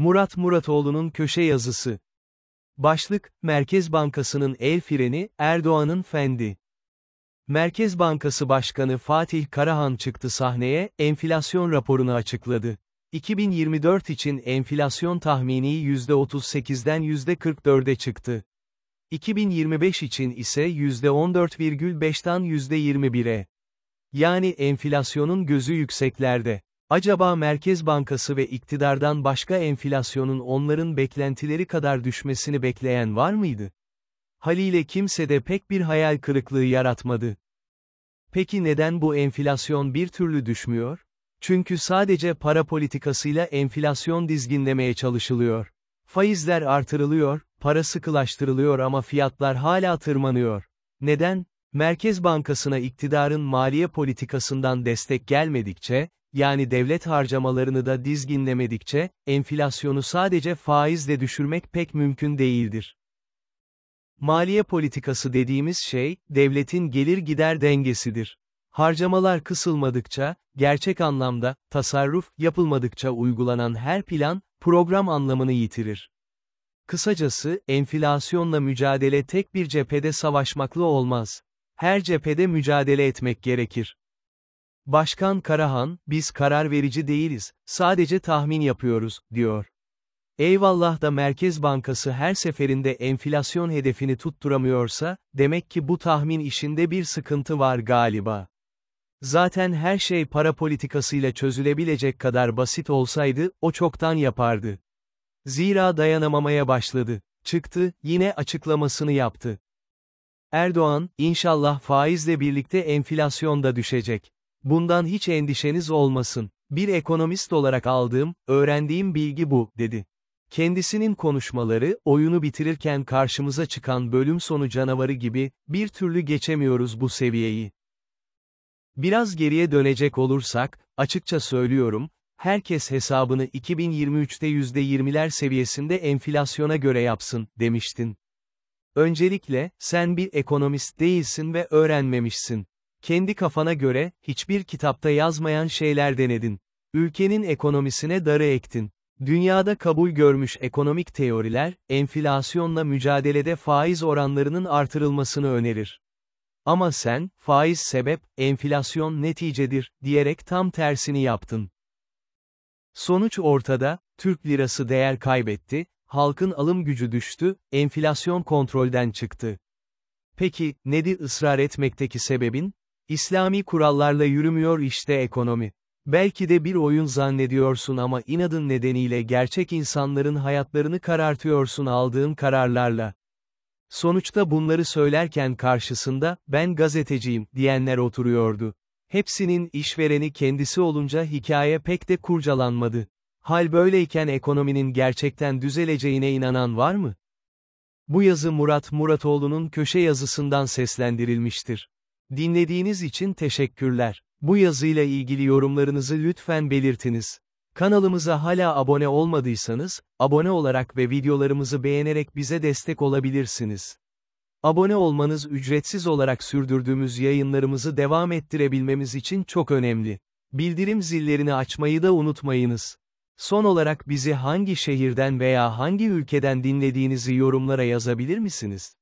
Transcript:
Murat Muratoğlu'nun köşe yazısı. Başlık, Merkez Bankası'nın el freni, Erdoğan'ın fendi. Merkez Bankası Başkanı Fatih Karahan çıktı sahneye, enflasyon raporunu açıkladı. 2024 için enflasyon tahmini %38'den %44'e çıktı. 2025 için ise %14,5'tan %21'e. Yani enflasyonun gözü yükseklerde. Acaba Merkez Bankası ve iktidardan başka enflasyonun onların beklentileri kadar düşmesini bekleyen var mıydı? Haliyle kimse de pek bir hayal kırıklığı yaratmadı. Peki neden bu enflasyon bir türlü düşmüyor? Çünkü sadece para politikasıyla enflasyon dizginlemeye çalışılıyor. Faizler artırılıyor, para sıkılaştırılıyor ama fiyatlar hala tırmanıyor. Neden? Merkez Bankası'na iktidarın maliye politikasından destek gelmedikçe, yani devlet harcamalarını da dizginlemedikçe, enflasyonu sadece faizle düşürmek pek mümkün değildir. Maliye politikası dediğimiz şey, devletin gelir gider dengesidir. Harcamalar kısılmadıkça, gerçek anlamda, tasarruf yapılmadıkça uygulanan her plan, program anlamını yitirir. Kısacası, enflasyonla mücadele tek bir cephede savaşmakla olmaz. Her cephede mücadele etmek gerekir. Başkan Karahan, biz karar verici değiliz, sadece tahmin yapıyoruz, diyor. Eyvallah da Merkez Bankası her seferinde enflasyon hedefini tutturamıyorsa, demek ki bu tahmin işinde bir sıkıntı var galiba. Zaten her şey para politikasıyla çözülebilecek kadar basit olsaydı, o çoktan yapardı. Zira dayanamamaya başladı. Çıktı, yine açıklamasını yaptı. Erdoğan, inşallah faizle birlikte enflasyon da düşecek. Bundan hiç endişeniz olmasın. Bir ekonomist olarak aldığım, öğrendiğim bilgi bu, dedi. Kendisinin konuşmaları, oyunu bitirirken karşımıza çıkan bölüm sonu canavarı gibi, bir türlü geçemiyoruz bu seviyeyi. Biraz geriye dönecek olursak, açıkça söylüyorum, herkes hesabını 2023'te %20'ler seviyesinde enflasyona göre yapsın, demiştin. Öncelikle, sen bir ekonomist değilsin ve öğrenmemişsin. Kendi kafana göre, hiçbir kitapta yazmayan şeyler denedin. Ülkenin ekonomisine darı ektin. Dünyada kabul görmüş ekonomik teoriler, enflasyonla mücadelede faiz oranlarının artırılmasını önerir. Ama sen, faiz sebep, enflasyon neticedir, diyerek tam tersini yaptın. Sonuç ortada, Türk lirası değer kaybetti, halkın alım gücü düştü, enflasyon kontrolden çıktı. Peki, nedir ısrar etmekteki sebebin? İslami kurallarla yürümüyor işte ekonomi. Belki de bir oyun zannediyorsun ama inadın nedeniyle gerçek insanların hayatlarını karartıyorsun aldığın kararlarla. Sonuçta bunları söylerken karşısında, ben gazeteciyim, diyenler oturuyordu. Hepsinin işvereni kendisi olunca hikaye pek de kurcalanmadı. Hal böyleyken ekonominin gerçekten düzeleceğine inanan var mı? Bu yazı Murat Muratoğlu'nun köşe yazısından seslendirilmiştir. Dinlediğiniz için teşekkürler. Bu yazıyla ilgili yorumlarınızı lütfen belirtiniz. Kanalımıza hala abone olmadıysanız, abone olarak ve videolarımızı beğenerek bize destek olabilirsiniz. Abone olmanız ücretsiz olarak sürdürdüğümüz yayınlarımızı devam ettirebilmemiz için çok önemli. Bildirim zillerini açmayı da unutmayınız. Son olarak bizi hangi şehirden veya hangi ülkeden dinlediğinizi yorumlara yazabilir misiniz?